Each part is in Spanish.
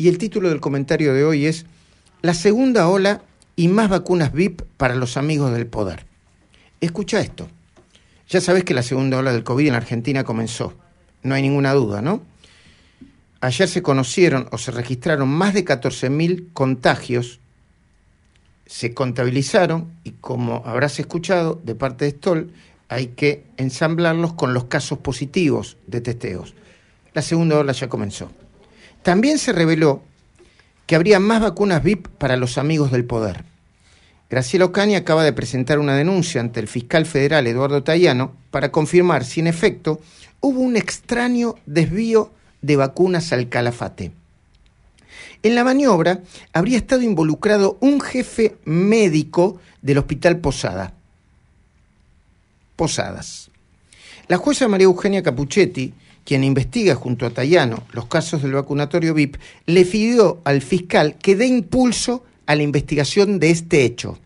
Y el título del comentario de hoy es La segunda ola y más vacunas VIP para los amigos del poder. Escucha esto. Ya sabes que la segunda ola del COVID en Argentina comenzó. No hay ninguna duda, ¿no? Ayer se conocieron o se registraron más de 14.000 contagios. Se contabilizaron y como habrás escuchado de parte de Stoll, hay que ensamblarlos con los casos positivos de testeos. La segunda ola ya comenzó. También se reveló que habría más vacunas VIP para los amigos del poder. Graciela Ocaña acaba de presentar una denuncia ante el fiscal federal Eduardo Tallano para confirmar si en efecto hubo un extraño desvío de vacunas al calafate. En la maniobra habría estado involucrado un jefe médico del Hospital Posada. Posadas. La jueza María Eugenia Capuchetti quien investiga junto a Tayano los casos del vacunatorio VIP, le pidió al fiscal que dé impulso a la investigación de este hecho.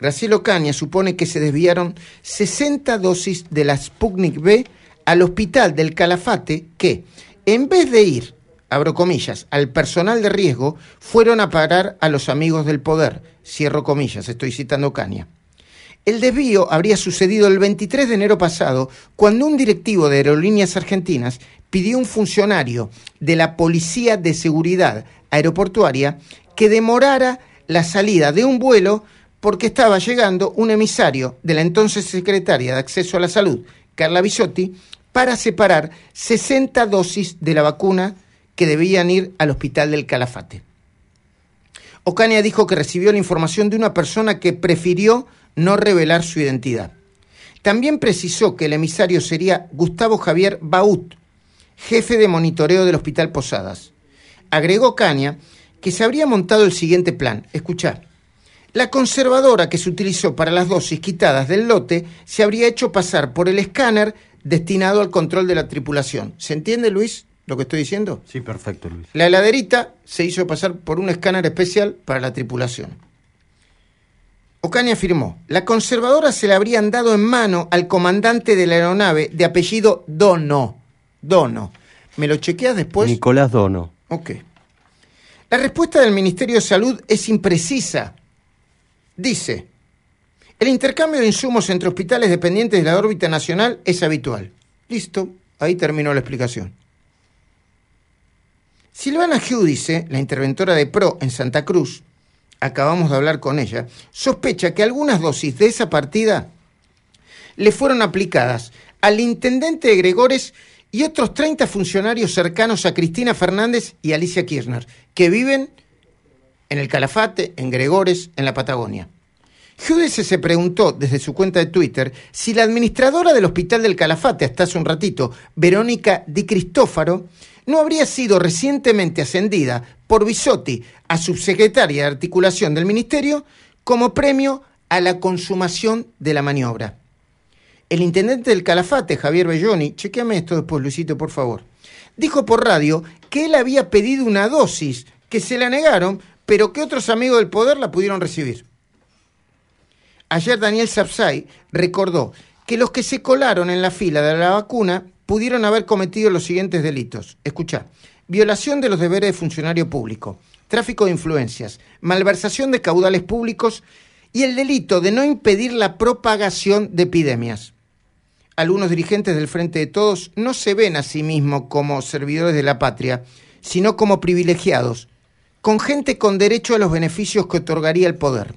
Gracielo Caña supone que se desviaron 60 dosis de la Sputnik B al hospital del Calafate que, en vez de ir, abro comillas, al personal de riesgo, fueron a parar a los amigos del poder, cierro comillas, estoy citando Caña. El desvío habría sucedido el 23 de enero pasado, cuando un directivo de Aerolíneas Argentinas pidió a un funcionario de la Policía de Seguridad Aeroportuaria que demorara la salida de un vuelo porque estaba llegando un emisario de la entonces secretaria de Acceso a la Salud, Carla Bisotti, para separar 60 dosis de la vacuna que debían ir al hospital del Calafate. Ocaña dijo que recibió la información de una persona que prefirió no revelar su identidad. También precisó que el emisario sería Gustavo Javier Baut, jefe de monitoreo del Hospital Posadas. Agregó Caña que se habría montado el siguiente plan. escuchar. La conservadora que se utilizó para las dosis quitadas del lote se habría hecho pasar por el escáner destinado al control de la tripulación. ¿Se entiende, Luis, lo que estoy diciendo? Sí, perfecto, Luis. La heladerita se hizo pasar por un escáner especial para la tripulación. Ocaña afirmó, la conservadora se le habrían dado en mano al comandante de la aeronave de apellido Dono. Dono. ¿Me lo chequeas después? Nicolás Dono. Ok. La respuesta del Ministerio de Salud es imprecisa. Dice, el intercambio de insumos entre hospitales dependientes de la órbita nacional es habitual. Listo, ahí terminó la explicación. Silvana Giudice, dice, la interventora de PRO en Santa Cruz, acabamos de hablar con ella, sospecha que algunas dosis de esa partida le fueron aplicadas al intendente de Gregores y otros 30 funcionarios cercanos a Cristina Fernández y Alicia Kirchner, que viven en el Calafate, en Gregores, en la Patagonia. Judice se preguntó desde su cuenta de Twitter si la administradora del Hospital del Calafate hasta hace un ratito, Verónica Di Cristófaro, no habría sido recientemente ascendida por Bisotti a subsecretaria de articulación del Ministerio como premio a la consumación de la maniobra. El intendente del Calafate, Javier Belloni, chequeame esto después, Luisito, por favor, dijo por radio que él había pedido una dosis, que se la negaron, pero que otros amigos del poder la pudieron recibir. Ayer Daniel Sapsay recordó que los que se colaron en la fila de la vacuna pudieron haber cometido los siguientes delitos. Escucha, violación de los deberes de funcionario público, tráfico de influencias, malversación de caudales públicos y el delito de no impedir la propagación de epidemias. Algunos dirigentes del Frente de Todos no se ven a sí mismos como servidores de la patria, sino como privilegiados, con gente con derecho a los beneficios que otorgaría el poder.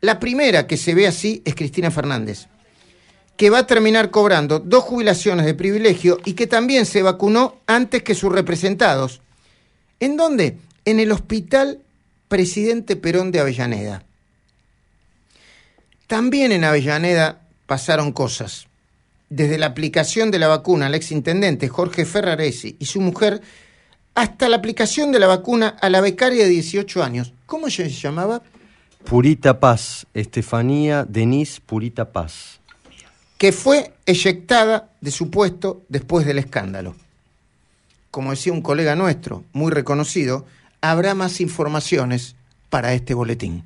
La primera que se ve así es Cristina Fernández que va a terminar cobrando dos jubilaciones de privilegio y que también se vacunó antes que sus representados. ¿En dónde? En el Hospital Presidente Perón de Avellaneda. También en Avellaneda pasaron cosas. Desde la aplicación de la vacuna al exintendente Jorge Ferraresi y su mujer, hasta la aplicación de la vacuna a la becaria de 18 años. ¿Cómo se llamaba? Purita Paz, Estefanía Denise Purita Paz que fue eyectada de su puesto después del escándalo. Como decía un colega nuestro, muy reconocido, habrá más informaciones para este boletín.